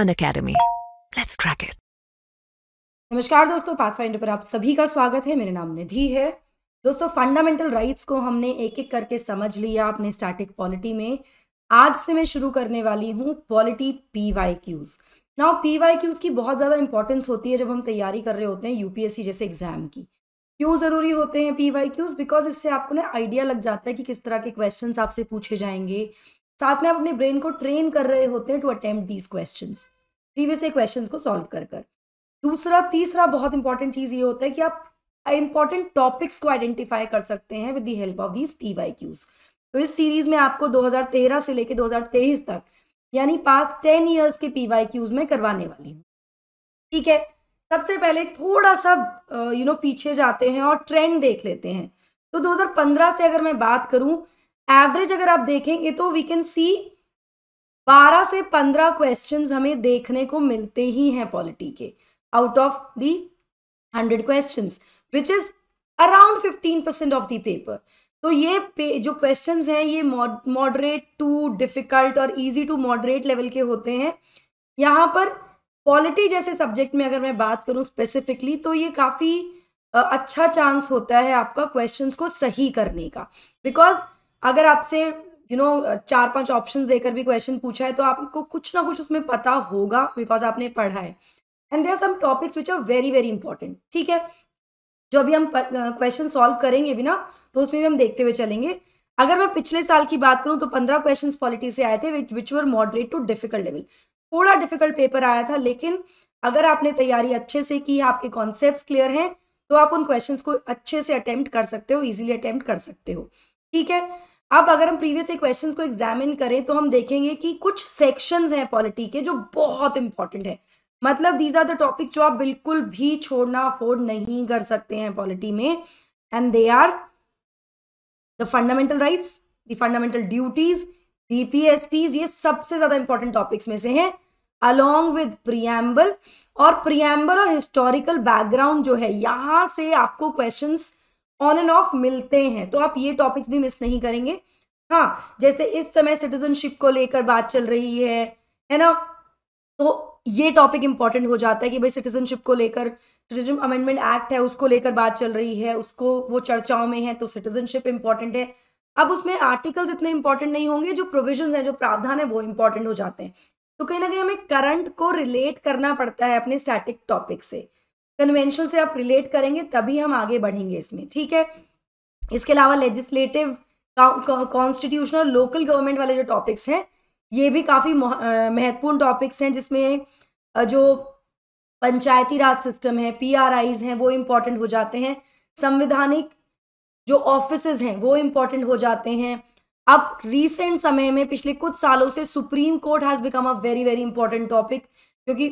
On Unacademy let's crack it नमस्कार दोस्तों pathfinder पर आप सभी का स्वागत है मेरा नाम निधि है दोस्तों फंडामेंटल राइट्स को हमने एक एक करके समझ लिया अपने स्टैटिक पॉलिटी में आज से मैं शुरू करने वाली हूँ polity P Y Qs now P Y Qs की बहुत ज़्यादा इंपॉर्टेंस होती है जब हम तैयारी कर रहे होते हैं यूपीएससी जैसे एग्जाम की क्यों ज़रूरी होते हैं पी वाई क्यूज बिकॉज इससे आपको ना आइडिया लग जाता है कि किस तरह के क्वेश्चन आपसे पूछे जाएंगे साथ में आप अपने ब्रेन को ट्रेन कर रहे होते हैं to attempt these question previous a question को सॉल्व कर कर दूसरा तीसरा बहुत इंपॉर्टेंट चीज़ ये होता है कि आप इंपॉर्टेंट टॉपिक्स को आइडेंटिफाई कर सकते हैं with the help of these P Y Qs तो इस सीरीज में आपको 2013 से लेके 2023 तक यानी पास 10 इयर्स के पी वाई क्यूज में करवाने वाली हूँ ठीक है सबसे पहले थोड़ा सा यू नो पीछे जाते हैं और ट्रेंड देख लेते हैं तो 2015 से अगर मैं बात करूँ एवरेज अगर आप देखेंगे तो वी कैन सी बारह से पंद्रह क्वेश्चन हमें देखने को मिलते ही हैं पॉलिटी के out of the hundred question which is around fifteen percent of their paper तो ये जो क्वेश्चन हैं ये मॉडरेट टू डिफिकल्ट और इजी टू मॉडरेट लेवल के होते हैं यहाँ पर पॉलिटी जैसे सब्जेक्ट में अगर मैं बात करूँ स्पेसिफिकली तो ये काफ़ी अच्छा चांस होता है आपका क्वेश्चंस को सही करने का बिकॉज अगर आपसे यू नो चार पांच ऑप्शन देकर भी क्वेश्चन पूछा है तो आपको कुछ ना कुछ उसमें पता होगा बिकॉज आपने पढ़ा है and there some topics which are very very important ठीक है जो अभी हम क्वेश्चन सॉल्व करेंगे भी ना तो उसमें भी हम देखते हुए चलेंगे अगर मैं पिछले साल की बात करूं तो पंद्रह क्वेश्चन पॉलिटी से आए थे which were moderate to difficult level थोड़ा डिफिकल्ट पेपर आया था लेकिन अगर आपने तैयारी अच्छे से की आपके कॉन्सेप्ट क्लियर हैं तो आप उन क्वेश्चंस को अच्छे से अटेम्प्ट कर सकते हो इजीली अटेम्प्ट कर सकते हो ठीक है अब अगर हम प्रीवियस क्वेश्चन को एग्जामिन करें तो हम देखेंगे कि कुछ सेक्शन हैं पॉलिटी के जो बहुत इंपॉर्टेंट है मतलब दीज आर द टॉपिक जो आप बिल्कुल भी छोड़ना अफोर्ड नहीं कर सकते हैं पॉलिटी में and they are the fundamental rights the fundamental duties DPSPs ये सबसे ज्यादा इंपॉर्टेंट टॉपिक्स में से हैं अलोंग विद प्रियम्बल और प्रियम्बल और हिस्टोरिकल बैकग्राउंड जो है यहां से आपको क्वेश्चंस ऑन एंड ऑफ मिलते हैं तो आप ये टॉपिक्स भी मिस नहीं करेंगे हाँ जैसे इस समय सिटीजनशिप को लेकर बात चल रही है है ना तो ये टॉपिक इंपॉर्टेंट हो जाता है कि भाई सिटीजनशिप को लेकर सिटीजन अमेंडमेंट एक्ट है उसको लेकर बात चल रही है उसको वो चर्चाओं में है तो सिटीजनशिप इंपॉर्टेंट है अब उसमें आर्टिकल्स इतने इंपॉर्टेंट नहीं होंगे जो प्रोविजन है जो प्रावधान है वो इंपॉर्टेंट हो जाते हैं तो कहीं ना कहीं हमें करंट को रिलेट करना पड़ता है अपने स्टैटिक टॉपिक से कन्वेंशन से आप रिलेट करेंगे तभी हम आगे बढ़ेंगे इसमें ठीक है इसके अलावा लेजिस्लेटिव कॉन्स्टिट्यूशनल लोकल गवर्नमेंट वाले जो टॉपिक्स हैं ये भी काफ़ी महत्वपूर्ण टॉपिक्स हैं जिसमें जो पंचायती राज सिस्टम है पी हैं वो इम्पॉर्टेंट हो जाते हैं संविधानिक जो ऑफिस हैं वो इम्पॉर्टेंट हो जाते हैं अब रिसेंट समय में पिछले कुछ सालों से Supreme Court has become a very very important topic क्योंकि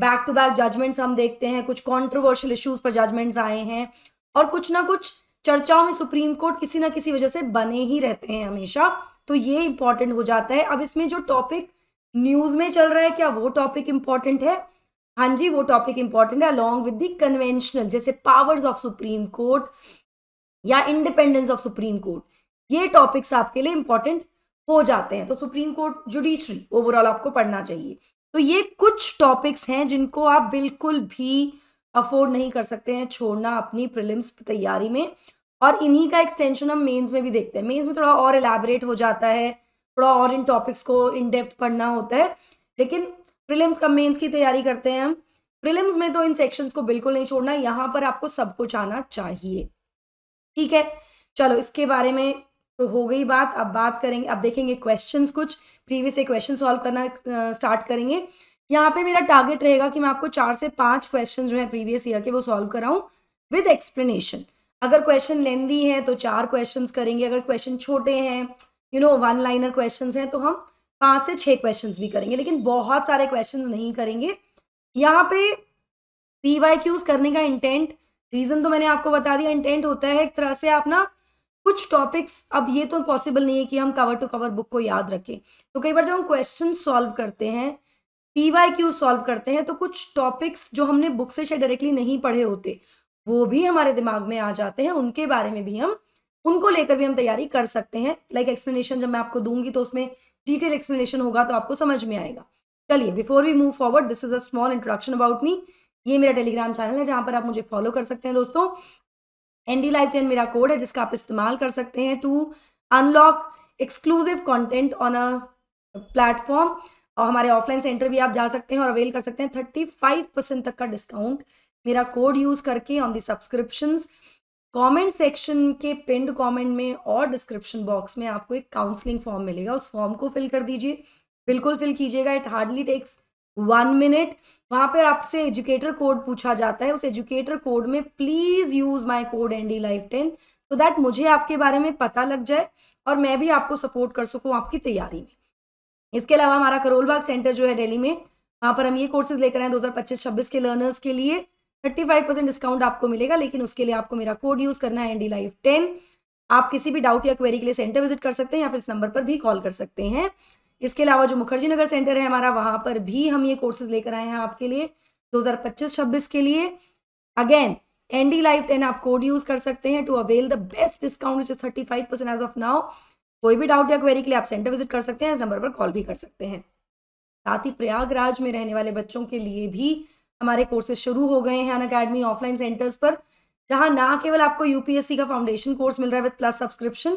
बैक टू बैक जजमेंट्स हम देखते हैं कुछ कॉन्ट्रोवर्शियल इश्यूज पर जजमेंट्स आए हैं और कुछ ना कुछ चर्चाओं में सुप्रीम कोर्ट किसी ना किसी वजह से बने ही रहते हैं हमेशा तो ये इंपॉर्टेंट हो जाता है अब इसमें जो टॉपिक न्यूज में चल रहा है क्या वो टॉपिक इंपॉर्टेंट है हाँ जी वो टॉपिक इंपॉर्टेंट है अलॉन्ग विद कन्वेंशनल जैसे पावर्स ऑफ सुप्रीम कोर्ट या इंडिपेंडेंस ऑफ सुप्रीम कोर्ट ये टॉपिक्स आपके लिए इंपॉर्टेंट हो जाते हैं तो सुप्रीम कोर्ट जुडिशरी ओवरऑल आपको पढ़ना चाहिए तो ये कुछ टॉपिक्स हैं जिनको आप बिल्कुल भी अफोर्ड नहीं कर सकते हैं छोड़ना अपनी प्रिलिम्स तैयारी में और इन्हीं का एक्सटेंशन हम मेंस में भी देखते हैं मेंस में थोड़ा और एलैबोरेट हो जाता है थोड़ा और इन टॉपिक्स को इन डेप्थ पढ़ना होता है लेकिन प्रिलिम्स का मेंस की तैयारी करते हैं हम प्रिलिम्स में तो इन सेक्शंस को बिल्कुल नहीं छोड़ना यहाँ पर आपको सब कुछ आना चाहिए ठीक है चलो इसके बारे में तो हो गई बात अब बात करेंगे अब देखेंगे क्वेश्चंस कुछ प्रीवियस एक क्वेश्चन सॉल्व करना स्टार्ट करेंगे यहाँ पे मेरा टारगेट रहेगा कि मैं आपको चार से पांच क्वेश्चन जो है प्रीवियस ईयर के वो सॉल्व कराऊँ विद एक्सप्लेनेशन अगर क्वेश्चन लेंदी है तो चार क्वेश्चन करेंगे अगर क्वेश्चन छोटे हैं you know one liner question हैं तो हम पाँच से छः क्वेश्चन भी करेंगे लेकिन बहुत सारे क्वेश्चन नहीं करेंगे यहाँ पे पी वाई क्यूज करने का इंटेंट रीज़न तो मैंने आपको बता दिया इंटेंट होता है एक तरह से आप ना कुछ टॉपिक्स अब ये तो पॉसिबल नहीं है कि हम कवर टू कवर बुक को याद रखें तो कई बार जब हम क्वेश्चन सॉल्व करते हैं पी वाई क्यू सॉल्व करते हैं तो कुछ टॉपिक्स जो हमने बुक से शायद डायरेक्टली नहीं पढ़े होते वो भी हमारे दिमाग में आ जाते हैं उनके बारे में भी हम उनको लेकर भी हम तैयारी कर सकते हैं लाइक like एक्सप्लेनेशन जब मैं आपको दूंगी तो उसमें डिटेल एक्सप्लेनेशन होगा तो आपको समझ में आएगा चलिए before we move forward this is a small introduction about me ये मेरा टेलीग्राम चैनल है जहाँ पर आप मुझे फॉलो कर सकते हैं दोस्तों एन डी लाइव टेन मेरा कोड है जिसका आप इस्तेमाल कर सकते हैं to unlock exclusive content on a platform और हमारे ऑफलाइन सेंटर भी आप जा सकते हैं और अवेल कर सकते हैं थर्टी फाइव परसेंट तक का डिस्काउंट मेरा कोड यूज करके on the subscription comment section के पिंड कमेंट में और डिस्क्रिप्शन बॉक्स में आपको एक काउंसलिंग फॉर्म मिलेगा उस फॉर्म को फिल कर दीजिए बिल्कुल फिल कीजिएगा it hardly takes one minute वहाँ पर आपसे एजुकेटर कोड पूछा जाता है उस एजुकेटर कोड में please use my code N D life ten so that मुझे आपके बारे में पता लग जाए और मैं भी आपको सपोर्ट कर सकूँ आपकी तैयारी में इसके अलावा हमारा करोलबाग सेंटर जो है डेली में वहाँ पर हम ये कोर्सेज लेकर आए दो हज़ार पच्चीस छब्बीस के लर्नर्स के लिए थर्टी फाइव परसेंट डिस्काउंट आपको मिलेगा लेकिन उसके लिए आपको मेरा कोड यूज़ करना है एन डी लाइफ टेन आप किसी भी डाउट या क्वेरी के लिए सेंटर विजिट कर सकते हैं या फिर इस नंबर पर भी कॉल कर सकते हैं इसके अलावा जो मुखर्जी नगर सेंटर है हमारा वहाँ पर भी हम ये कोर्सेज लेकर आए हैं आपके लिए 2025-26 के लिए again N D life ten आप कोड यूज कर सकते हैं to avail the best discount thirty five percent as of now कोई भी डाउट या क्वेरी के लिए आप सेंटर विजिट कर सकते हैं इस नंबर पर कॉल भी कर सकते हैं साथ ही प्रयागराज में रहने वाले बच्चों के लिए भी हमारे कोर्सेज शुरू हो गए हैं अन अकेडमी ऑफलाइन सेंटर्स पर जहाँ ना केवल आपको यूपीएससी का फाउंडेशन कोर्स मिल रहा है with plus subscription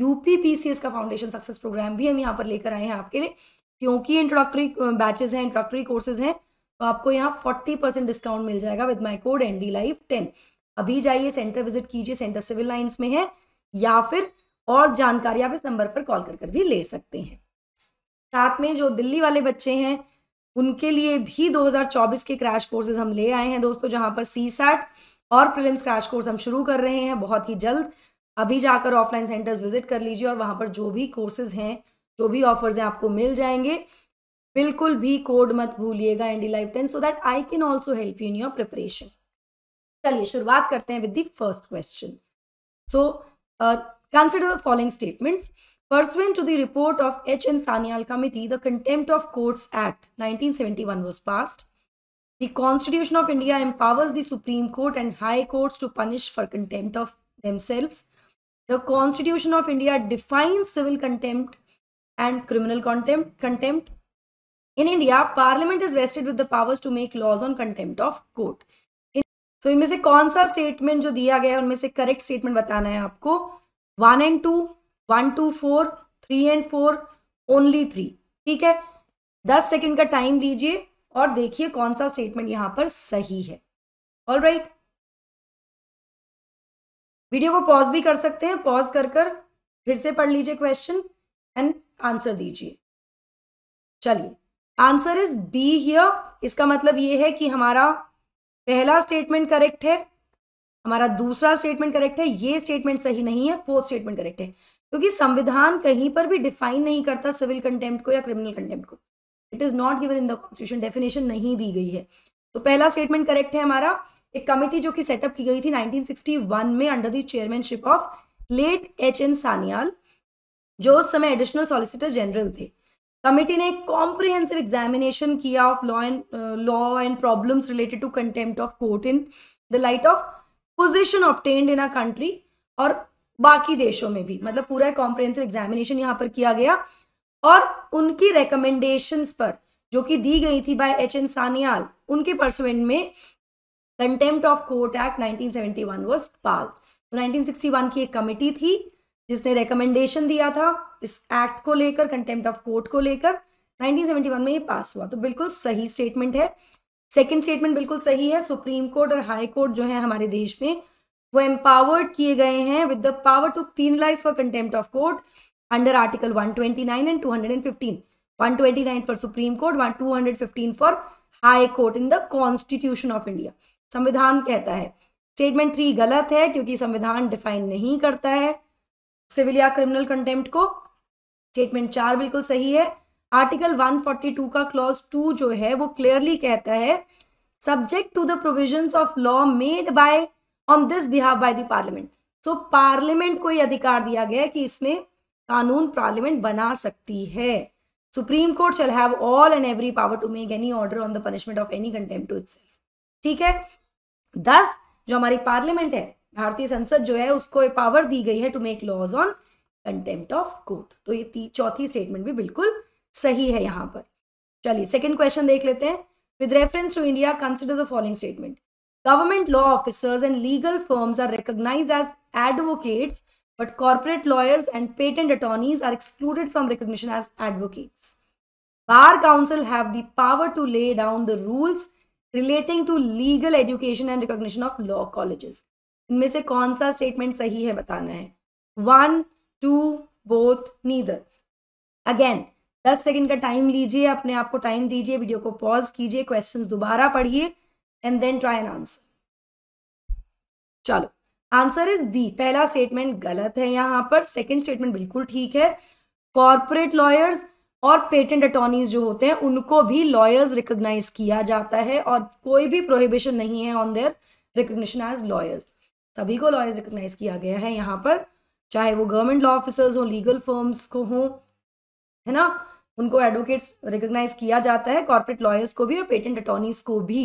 UP PCS का फाउंडेशन सक्सेस प्रोग्राम भी हम यहाँ पर लेकर आए हैं आपके लिए क्योंकि इंट्रोडक्टरी बैचेज हैं इंट्रोडक्टरी कोर्सेज हैं तो आपको यहाँ फोर्टी परसेंट डिस्काउंट मिल जाएगा with my code N D life ten अभी जाइए सेंटर विजिट कीजिए सेंटर सिविल लाइन्स में है या फिर और जानकारी आप इस नंबर पर कॉल कर कर भी ले सकते हैं साथ में जो दिल्ली वाले बच्चे हैं उनके लिए भी 2024 के क्रैश कोर्सेज हम ले आए हैं दोस्तों जहां पर सी सैट और प्रिलिम्स क्रैश कोर्स हम शुरू कर रहे हैं बहुत ही जल्द अभी जाकर ऑफलाइन सेंटर्स विजिट कर लीजिए और वहाँ पर जो भी कोर्सेज हैं जो भी ऑफर्स हैं आपको मिल जाएंगे बिल्कुल भी कोड मत भूलिएगा ND live ten so that I can also help you in your preparation चलिए शुरुआत करते हैं with the first question so consider the following statements pursuant to the report of h and sanyal committee the contempt of courts act 1971 was passed the constitution of india empowers the supreme court and high courts to punish for contempt of themselves the constitution of india defines civil contempt and criminal contempt contempt in india parliament is vested with the powers to make laws on contempt of court in, so, in mein se kaun sa statement jo diya gaya hai unme se correct statement batana hai aapko 1 and 2 one two four three and four only three ठीक है दस second का time दीजिए और देखिए कौन सा statement यहां पर सही है ऑल राइट right. वीडियो को पॉज भी कर सकते हैं पॉज कर कर फिर से पढ़ लीजिए क्वेश्चन एंड आंसर दीजिए चलिए आंसर इज बी हियर इसका मतलब ये है कि हमारा पहला स्टेटमेंट करेक्ट है हमारा दूसरा स्टेटमेंट करेक्ट है ये स्टेटमेंट सही नहीं है फोर्थ स्टेटमेंट करेक्ट है क्योंकि संविधान कहीं पर भी डिफाइन नहीं करता सिविल कंटेम्प्ट को या क्रिमिनल कंटेम्प्ट को it is not given in the constitution definition नहीं दी गई है तो पहला स्टेटमेंट करेक्ट है हमारा एक कमेटी जो कि सेटअप की गई थी 1961 में under the chairmanship of late H N Sanyal जो उस समय एडिशनल सॉलिसिटर जनरल थे कमेटी ने एक कॉम्प्रिहेंसिव एग्जामिनेशन किया of law and law and problems related to contempt of court in the light of position obtained in a country और बाकी देशों में भी मतलब पूरा कॉम्प्रिहेंसिव एग्जामिनेशन यहाँ पर किया गया और उनकी रिकमेंडेशंस पर जो कि दी गई थी बाय एच एन सानियाल उनके परसुएंट में contempt of court act 1971 was passed तो 1961 की एक कमेटी थी जिसने रिकमेंडेशन दिया था इस एक्ट को लेकर कंटेम्प्ट ऑफ कोर्ट को लेकर 1971 में ये पास हुआ तो बिल्कुल सही स्टेटमेंट है सेकंड स्टेटमेंट बिल्कुल सही है सुप्रीम कोर्ट और हाई कोर्ट जो है हमारे देश में वो एम्पावर्ड किए गए हैं with the power to penalise for contempt of court under article 129 and to 129 for Supreme Court 215 for High Court in the constitution of India संविधान कहता है स्टेटमेंट थ्री गलत है क्योंकि संविधान डिफाइन नहीं करता है सिविल या क्रिमिनल कंटेम्प्ट को स्टेटमेंट चार बिल्कुल सही है आर्टिकल 142 का क्लॉज टू जो है वो क्लियरली कहता है subject to the provisions of law made by on this behalf by the Parliament so Parliament को यह अधिकार दिया गया कि इसमें कानून पार्लियामेंट बना सकती है Supreme Court shall have all and every power to make any order on the punishment of any contempt to its ठीक है दस जो हमारी पार्लियामेंट है भारतीय संसद जो है उसको पावर दी गई है to make laws on contempt of court तो ये चौथी स्टेटमेंट भी बिल्कुल सही है यहाँ पर चलिए सेकेंड क्वेश्चन देख लेते हैं with reference to India consider the following statement government law officers and legal firms are recognise as advocates but corporate lawyers and patent attorneys are excluded from recognition as advocates bar council have the power to lay down the relating to legal education and recognition of law colleges इनमें से कौन सा statement सही है बताना है one two both neither again दस second का टाइम लीजिए अपने आप को टाइम दीजिए वीडियो को पॉज कीजिए क्वेश्चन दोबारा पढ़िए and then try an answer चलो आंसर इज बी पहला स्टेटमेंट गलत है यहाँ पर सेकेंड स्टेटमेंट बिल्कुल ठीक है कॉर्पोरेट लॉयर्स और पेटेंट अटॉर्नीज जो होते हैं उनको भी लॉयर्स रिकोगनाइज किया जाता है और कोई भी प्रोहिबिशन नहीं है on their recognition as lawyers सभी को लॉयर्स रिकोगनाइज किया गया है यहाँ पर चाहे वो गवर्नमेंट लॉ ऑफिसर्स हों लीगल फर्म्स को हों है ना उनको एडवोकेट्स रिकोगनाइज किया जाता है कॉर्पोरेट लॉयर्स को भी और पेटेंट अटॉर्नीज को भी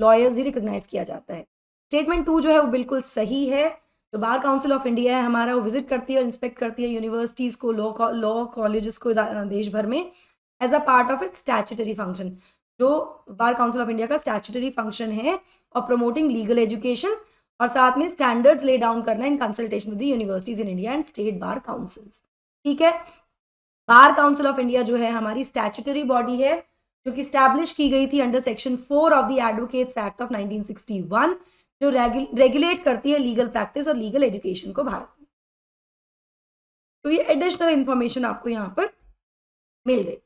लॉयर्स भी रिकोगनाइज किया जाता है स्टेटमेंट टू जो है वो बिल्कुल सही है जो बार काउंसिल ऑफ इंडिया है हमारा वो विजिट करती है और इंस्पेक्ट करती है यूनिवर्सिटीज़ को लॉ कॉलेजेस को देश भर में as a part of it statutory function जो बार काउंसिल ऑफ इंडिया का स्टैचुटरी फंक्शन है और प्रमोटिंग लीगल एजुकेशन और साथ में स्टैंडर्ड्स ले डाउन करना in consultation with universities in India and State Bar Council ठीक है बार काउंसिल ऑफ इंडिया जो है हमारी स्टैचुटरी बॉडी है जो कि स्टैब्लिश की गई थी under section four of the Advocates Act of one जो रेगुलेट करती है लीगल प्रैक्टिस और लीगल एजुकेशन को भारत में तो ये एडिशनल इंफॉर्मेशन आपको यहाँ पर मिल गई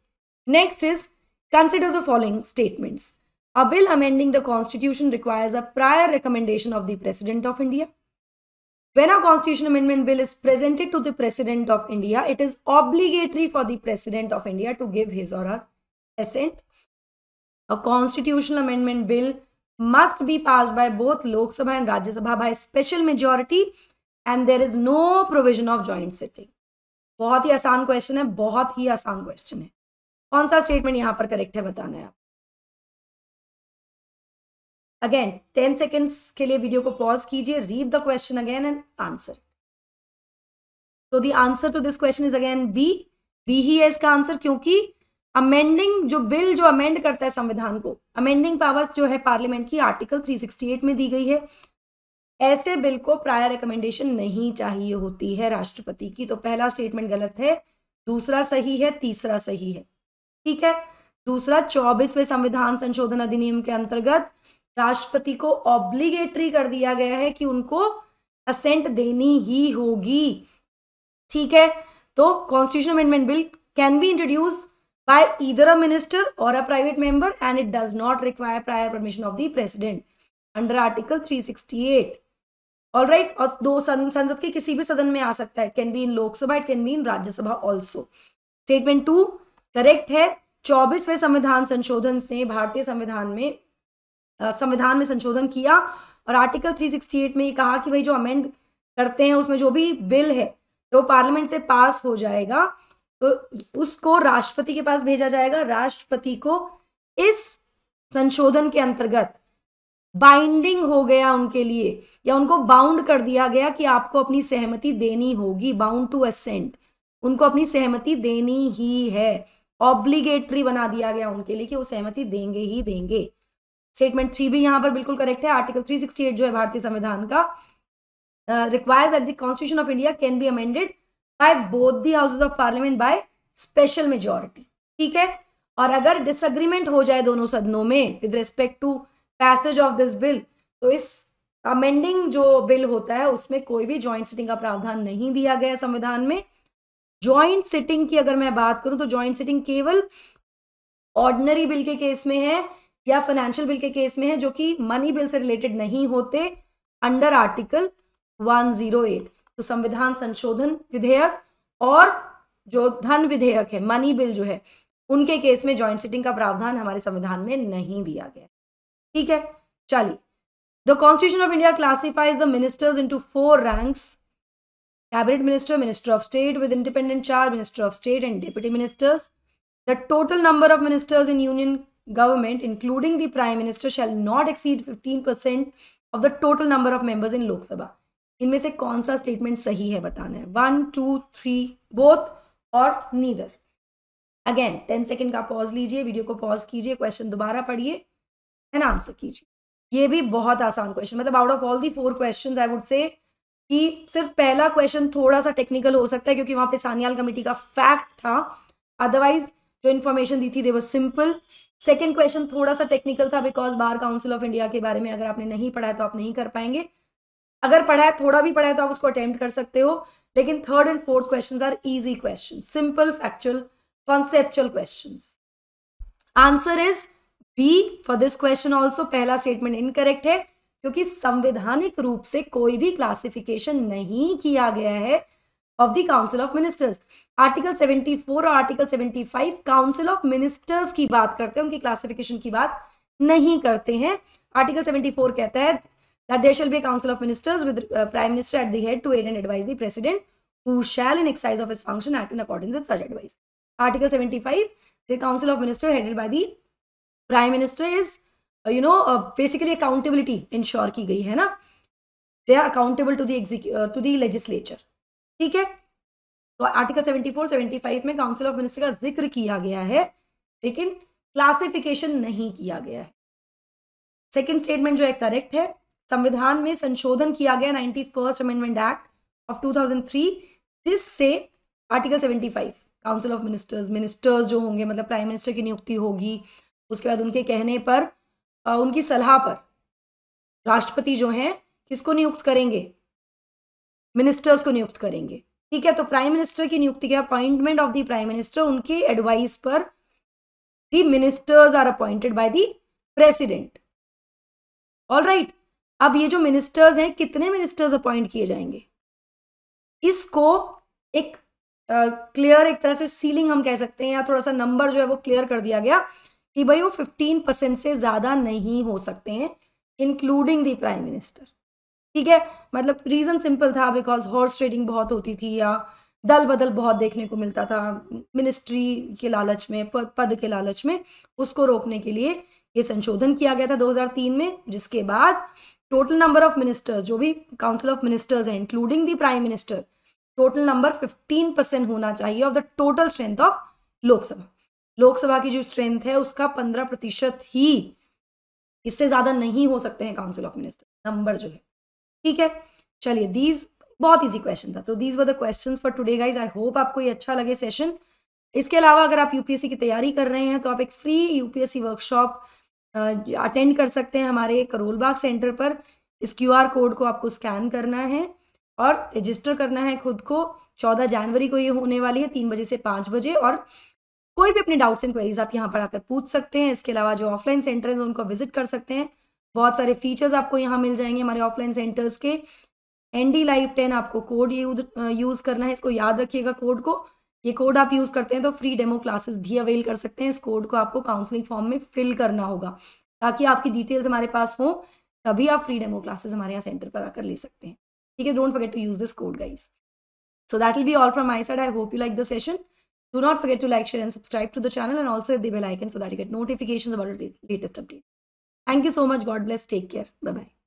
next is consider the following statements a bill amending the constitution requires a prior recommendation of the president of India When a constitution amendment bill is presented to the President of India, it is obligatory for the President of India to give his or her assent. A constitutional amendment bill must be pass by both Lok Sabha and Rajya Sabha by special majority and there is no provision of बहुत ही आसान question है बहुत ही आसान question है कौन सा statement यहां पर करेक्ट है बताना है आप अगेन टेन सेकेंड्स के लिए वीडियो को पॉज कीजिए read the question again and answer तो the answer to this question is again B B ही है इसका आंसर क्योंकि अमेंडिंग जो बिल जो अमेंड करता है संविधान को अमेंडिंग पावर्स जो है पार्लियामेंट की आर्टिकल 368 में दी गई है ऐसे बिल को प्रायर रिकमेंडेशन नहीं चाहिए होती है राष्ट्रपति की तो पहला स्टेटमेंट गलत है दूसरा सही है तीसरा सही है ठीक है दूसरा चौबीसवें संविधान संशोधन अधिनियम के अंतर्गत राष्ट्रपति को ऑब्लिगेटरी कर दिया गया है कि उनको असेंट देनी ही होगी ठीक है तो constitution amendment bill can be introduce by either a minister or a private member and it does not require prior permission of the president under article 368 all right right? और दो संसद के किसी भी सदन में आ सकता है can be in Lok Sabha it can be in Rajya Sabha also statement 2 correct है 24वें संविधान संशोधन से भारतीय संविधान में संविधान में संशोधन किया और आर्टिकल 368 में ये कहा कि भाई जो अमेंड करते हैं उसमें जो भी बिल है वो तो पार्लियामेंट से पास हो जाएगा तो उसको राष्ट्रपति के पास भेजा जाएगा राष्ट्रपति को इस संशोधन के अंतर्गत बाइंडिंग हो गया उनके लिए या उनको बाउंड कर दिया गया कि आपको अपनी सहमति देनी होगी बाउंड टू असेंट उनको अपनी सहमति देनी ही है ऑब्लिगेटरी बना दिया गया उनके लिए कि वो सहमति देंगे ही देंगे स्टेटमेंट थ्री भी यहाँ पर बिल्कुल करेक्ट है आर्टिकल 368 जो है भारतीय संविधान का requires at the constitution of India can be amended by both the houses of Parliament by special majority ठीक है और अगर डिसएग्रीमेंट हो जाए दोनों सदनों में with respect to passage of this bill तो इस अमेंडिंग जो बिल होता है उसमें कोई भी ज्वाइंट सिटिंग का प्रावधान नहीं दिया गया संविधान में ज्वाइंट सिटिंग की अगर मैं बात करूं तो ज्वाइंट सिटिंग केवल ऑर्डनरी बिल के केस में है या फाइनेंशियल बिल के केस में है जो कि मनी बिल से रिलेटेड नहीं होते अंडर आर्टिकल 108 तो संविधान संशोधन विधेयक और जो धन विधेयक है मनी बिल जो है उनके केस में ज्वाइंट सिटिंग का प्रावधान हमारे संविधान में नहीं दिया गया ठीक है चलिए the constitution of India classifies the ministers into four ranks cabinet minister minister of state with independent charge minister of state and deputy ministers the total number of ministers in union government including the prime minister shall not exceed fifteen percent of the total number of members in Lok Sabha इनमें से कौन सा statement सही है बताना है one two three both और neither again ten second का पॉज लीजिए वीडियो को पॉज कीजिए क्वेश्चन दोबारा पढ़िए एंड आंसर कीजिए ये भी बहुत आसान क्वेश्चन मतलब out of all the four question I would say कि सिर्फ पहला क्वेश्चन थोड़ा सा टेक्निकल हो सकता है क्योंकि वहां पे सानियाल कमेटी का फैक्ट था अदरवाइज जो इन्फॉर्मेशन दी थी they was simple second question थोड़ा सा टेक्निकल था because bar council of India के बारे में अगर आपने नहीं पढ़ा है तो आप नहीं कर पाएंगे अगर पढ़ा है थोड़ा भी पढ़ा है तो आप उसको अटेम्प्ट कर सकते हो लेकिन third and fourth question are easy question simple factual conceptual question answer is B for this question also पहला स्टेटमेंट इनकरेक्ट है क्योंकि संवैधानिक रूप से कोई भी क्लासिफिकेशन नहीं किया गया है of the council of ministers article 74 और आर्टिकल 75 काउंसिल ऑफ मिनिस्टर्स की बात करते हैं उनकी क्लासिफिकेशन की बात नहीं करते हैं आर्टिकल 74 कहता है that there shall be a council of ministers with uh, prime minister at the head to aid and advise the president who shall in exercise of his function act in accordance with such advice article 75 the council of minister headed by the prime minister is uh, you know uh, basically accountability ensure ki gayi hai na they are accountable to the uh, to the legislature theek hai तो article 74 75 में council of minister का जिक्र किया गया है लेकिन classification नहीं किया गया है सेकंड स्टेटमेंट जो है करेक्ट है संविधान में संशोधन किया गया ninety first amendment act of two thousand this जिससे article seventy five council of ministers ministers जो होंगे मतलब प्राइम मिनिस्टर की नियुक्ति होगी उसके बाद उनके कहने पर उनकी सलाह पर राष्ट्रपति जो हैं किसको नियुक्त करेंगे मिनिस्टर्स को नियुक्त करेंगे ठीक है तो प्राइम मिनिस्टर की नियुक्ति के appointment of the prime minister उनके एडवाइस पर the ministers are appointed by the president all right अब ये जो मिनिस्टर्स हैं कितने मिनिस्टर्स अपॉइंट किए जाएंगे इसको एक क्लियर uh, एक तरह से सीलिंग हम कह सकते हैं या थोड़ा सा नंबर जो है वो क्लियर कर दिया गया कि भाई वो फिफ्टीन परसेंट से ज़्यादा नहीं हो सकते हैं इंक्लूडिंग दी प्राइम मिनिस्टर ठीक है मतलब रीज़न सिंपल था बिकॉज हॉर्स ट्रेडिंग बहुत होती थी या दल बदल बहुत देखने को मिलता था मिनिस्ट्री के लालच में पद के लालच में उसको रोकने के लिए ये संशोधन किया गया था 2003 में जिसके बाद टोटल नंबर ऑफ मिनिस्टर्स जो भी काउंसिल ऑफ मिनिस्टर्स हैं including the prime minister total number 15 percent होना चाहिए of the total strength of Lok Sabha Lok Sabha की जो स्ट्रेंथ है उसका 15 प्रतिशत ही इससे ज्यादा नहीं हो सकते हैं काउंसिल ऑफ मिनिस्टर नंबर जो है ठीक है चलिए दीज बहुत इजी क्वेश्चन था तो these were the question for today guys I hope आपको ये अच्छा लगे सेशन इसके अलावा अगर आप यूपीएससी की तैयारी कर रहे हैं तो आप एक फ्री यूपीएससी वर्कशॉप अटेंड कर सकते हैं हमारे करोल बाग सेंटर पर इस क्यू आर कोड को आपको स्कैन करना है और रजिस्टर करना है खुद को चौदह जनवरी को ये होने वाली है तीन बजे से पाँच बजे और कोई भी अपने डाउट्स एंड क्वेरीज आप यहाँ पर आकर पूछ सकते हैं इसके अलावा जो ऑफलाइन सेंटर हैं उनको विजिट कर सकते हैं बहुत सारे फीचर्स आपको यहाँ मिल जाएंगे हमारे ऑफलाइन सेंटर्स के एन डी लाइव टेन आपको कोड यूज करना है इसको याद रखिएगा कोड को ये कोड आप यूज करते हैं तो फ्री डेमो क्लासेस भी अवेल कर सकते हैं इस कोड को आपको काउंसलिंग फॉर्म में फिल करना होगा ताकि आपकी डिटेल्स हमारे पास हो तभी आप फ्री डेमो क्लासेस हमारे यहाँ सेंटर पर आकर ले सकते हैं ठीक है don't forget to use this code guys so that will be all from my side I hope you like the session do not forget to like share and subscribe to the channel and also दिल icon so that get notification about latest update thank you so much god bless take care bye bye